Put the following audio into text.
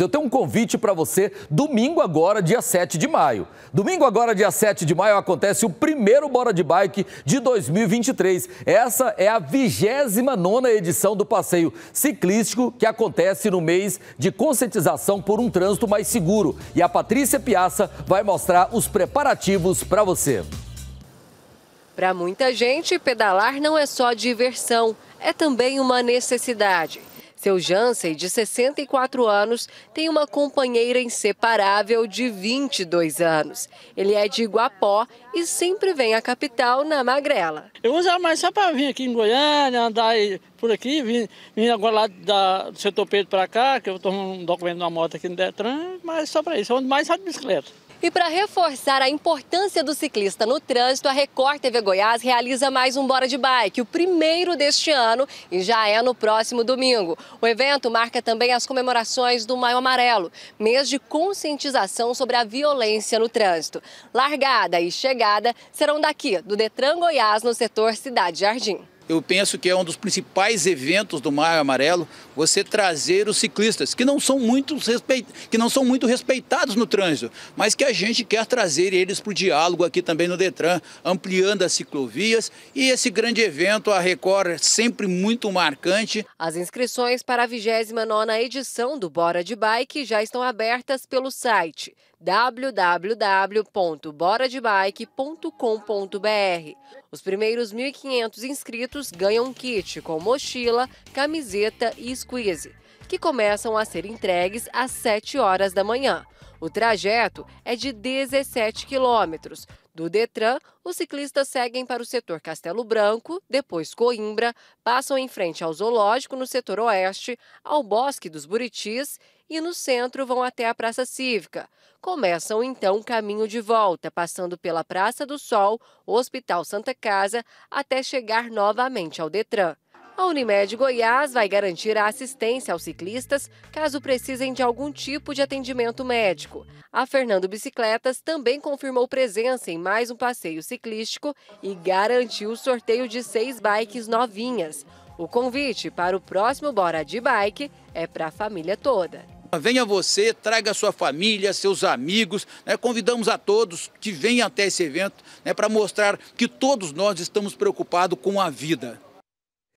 Eu tenho um convite para você domingo agora, dia 7 de maio. Domingo agora, dia 7 de maio, acontece o primeiro Bora de Bike de 2023. Essa é a 29 edição do passeio ciclístico que acontece no mês de conscientização por um trânsito mais seguro. E a Patrícia Piaça vai mostrar os preparativos para você. Para muita gente, pedalar não é só diversão, é também uma necessidade. Seu Jansen, de 64 anos, tem uma companheira inseparável de 22 anos. Ele é de Iguapó e sempre vem à capital na Magrela. Eu uso mais só para vir aqui em Goiânia, andar por aqui, vim, vim agora lá da, do setor Pedro para cá, que eu tomo um documento na moto aqui no Detran, mas só para isso. Eu ando mais só de bicicleta. E para reforçar a importância do ciclista no trânsito, a Record TV Goiás realiza mais um Bora de Bike, o primeiro deste ano e já é no próximo domingo. O evento marca também as comemorações do Maio Amarelo, mês de conscientização sobre a violência no trânsito. Largada e chegada serão daqui, do Detran Goiás, no setor Cidade Jardim eu penso que é um dos principais eventos do Mar Amarelo, você trazer os ciclistas, que não são muito, respeit... que não são muito respeitados no trânsito, mas que a gente quer trazer eles para o diálogo aqui também no Detran, ampliando as ciclovias e esse grande evento, a Record, é sempre muito marcante. As inscrições para a 29 edição do Bora de Bike já estão abertas pelo site www.boradebike.com.br os primeiros 1.500 inscritos ganham um kit com mochila, camiseta e squeeze, que começam a ser entregues às 7 horas da manhã. O trajeto é de 17 quilômetros. Do Detran, os ciclistas seguem para o setor Castelo Branco, depois Coimbra, passam em frente ao Zoológico no setor Oeste, ao Bosque dos Buritis e no centro vão até a Praça Cívica. Começam então o caminho de volta, passando pela Praça do Sol, Hospital Santa Casa, até chegar novamente ao Detran. A Unimed Goiás vai garantir a assistência aos ciclistas caso precisem de algum tipo de atendimento médico. A Fernando Bicicletas também confirmou presença em mais um passeio ciclístico e garantiu o sorteio de seis bikes novinhas. O convite para o próximo Bora de Bike é para a família toda. Venha você, traga sua família, seus amigos. Né? Convidamos a todos que venham até esse evento né, para mostrar que todos nós estamos preocupados com a vida.